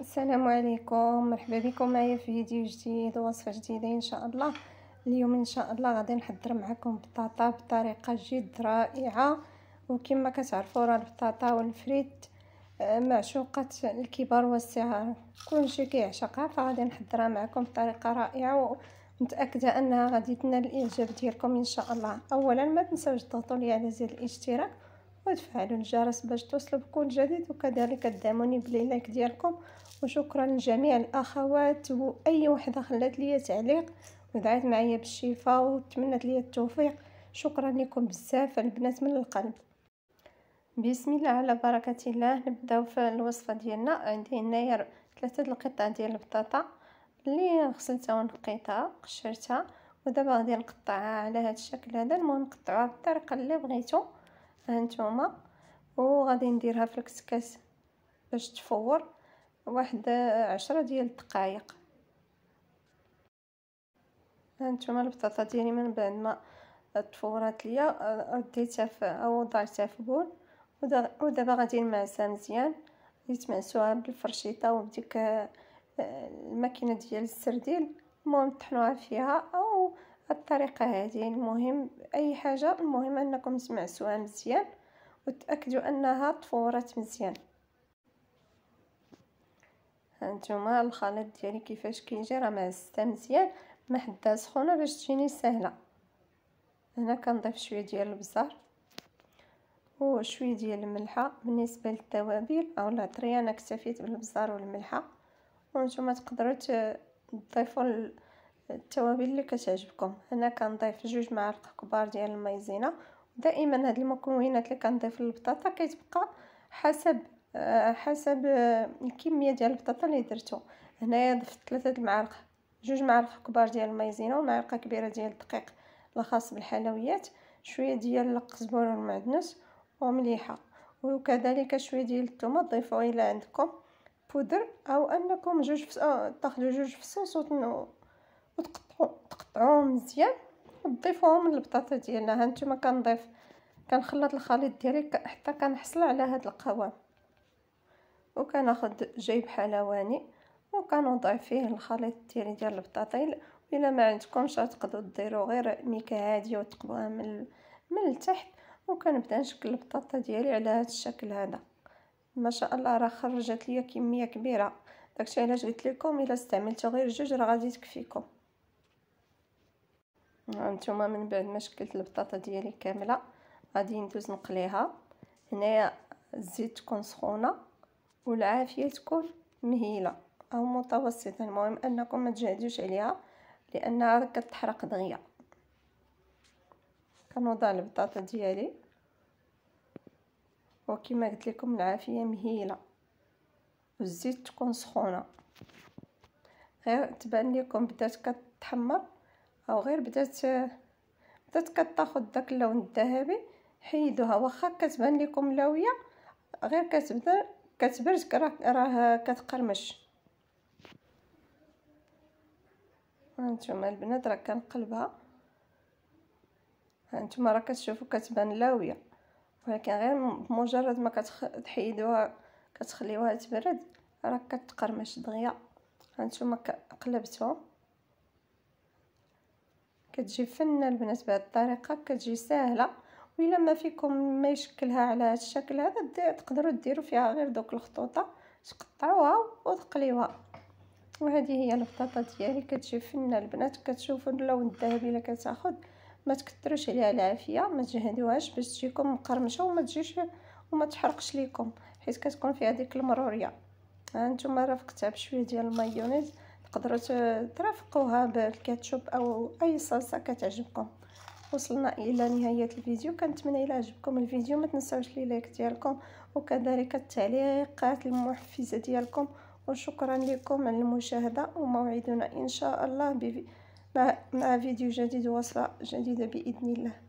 السلام عليكم مرحبا بكم معايا في فيديو جديد وصفه جديده ان شاء الله اليوم ان شاء الله غادي نحضر معكم بطاطا بطريقه جد رائعه وكما كتعرفوا راه البطاطا والفريت آه، معشوقه الكبار والصغار كلشي كيعشقها فغادي نحضرها معكم بطريقه رائعه ومتاكده انها غادي تنال الاعجاب ديالكم ان شاء الله اولا ما تنساوش تضغطوا لي على زر الاشتراك وتفعلوا الجرس باش توصلوا بكل جديد وكذلك دعموني باللايك ديالكم وشكرا لجميع الاخوات واي وحده خلات لي تعليق ودعيت معايا بالشفاء وتمنت لي التوفيق شكرا لكم بزاف البنات من القلب بسم الله على بركه الله نبداو في الوصفه ديالنا عندي هنايا ثلاثه القطع ديال البطاطا اللي غسلتها ونقيتها قشرتها ودابا غادي نقطعها على هذا الشكل هذا المهم نقطعوها بالطريقه اللي بغيتو هانتوما وغادي نديرها في الكسكاس باش تفور واحد عشرة ديال الدقائق هانتوما البطاطا ديالي من بعد ما تفورات ليا رديتها في او وضعتها في بول ودابا غادي نمعسها مزيان بديت معسوها بالفرشيطه وبديك آه، الماكينه ديال السرديل المهم طحنوها فيها او الطريقه هذه المهم اي حاجه المهم انكم تمعسوها مزيان وتاكدوا انها تفورت مزيان هانتوما الخليط ديالي كيفاش كيجي راه معسته مزيان ما حدها سخونه باش تجيني سهله هنا كنضيف شويه ديال البزار وشويه ديال الملحه بالنسبه للتوابل او العطريه انا اكتفيت بالبزار والملحه ت# تقدروا تضيفوا التوابل اللي كتعجبكم هنا كنضيف جوج معالق كبار ديال المايزينا دائما هاد المكونات اللي كنضيف للبطاطا كتبقى حسب آه، حسب آه، الكميه ديال البطاطا اللي درتو هنايا ضفت ثلاثه المعالق جوج معالق كبار ديال المايزينا ومعلقه كبيره ديال الدقيق الخاص بالحلويات شويه ديال القزبر والمعدنوس ومليحه وكذلك شويه ديال الثومه ضيفوها الى عندكم بودر او انكم جوج آه، تاخذوا جوج فصوص وتقطعوه مزيان وتضيفوهم للبطاطا ديالنا هانتوما كنضيف كنخلط الخليط ديالي حتى كنحصل على هاد القوام وكناخد جيب حلواني وكنوضع فيه الخليط ديالي ديال البطاطا الا ما عندكمش تقدروا ديروا غير ميكه عاديه وتقبوها من من التحت وكنبدا نشكل البطاطا ديالي على هذا الشكل هذا ما شاء الله راه خرجت ليا كميه كبيره داكشي علاش قلت لكم الا استعملتو غير جوج راه غادي تكفيكم هانتوما من بعد ما شكلت البطاطا ديالي كامله غادي ندوز نقليها هنايا الزيت تكون سخونه والعافيه تكون مهيله او متوسطه المهم انكم ما تجهدوش عليها لانها كتحرق دغيا كنوضع البطاطا ديالي وكما قلت لكم العافيه مهيله والزيت تكون سخونه غير تبان لكم بدات كتحمر او غير بدات بدات كتاخد داك اللون الذهبي حيدوها واخا كتبان لكم لاويه غير كتبدا كتبرد راه كتقرمش هانتوما البنات راه كنقلبها هانتوما راه كتشوفوا كتبان لاويه ولكن غير بمجرد ما كتحيدوها كتخليوها تبرد راه كتقرمش دغيا هانتوما قلبتهم كتجي فنه البنات بهذه الطريقه كتجي ساهله وإلا ما فيكم ما يشكلها على هذا الشكل هذا تقدروا ديروا فيها غير دوك الخطوطه تقطعوها وتقليوها وهذه هي البطاطا ديالي كتجي فنه البنات كتشوفوا اللون الذهبي اللي كتاخذ ما تكثروش عليها العافيه ما تجهدوهاش باش تجيكم مقرمشه وما تجيش وما تحرقش ليكم حيت كتكون فيها ديك المروريه ها نتوما راه بشويه ديال المايونيز تقدروا ترافقوها بالكاتشوب او اي صلصه كتعجبكم وصلنا الى نهايه الفيديو كنتمنى الى عجبكم الفيديو ما تنساوش لي لايك ديالكم وكذلك التعليقات المحفزه ديالكم وشكرا لكم على المشاهده وموعدنا ان شاء الله مع فيديو جديد وصفه جديده باذن الله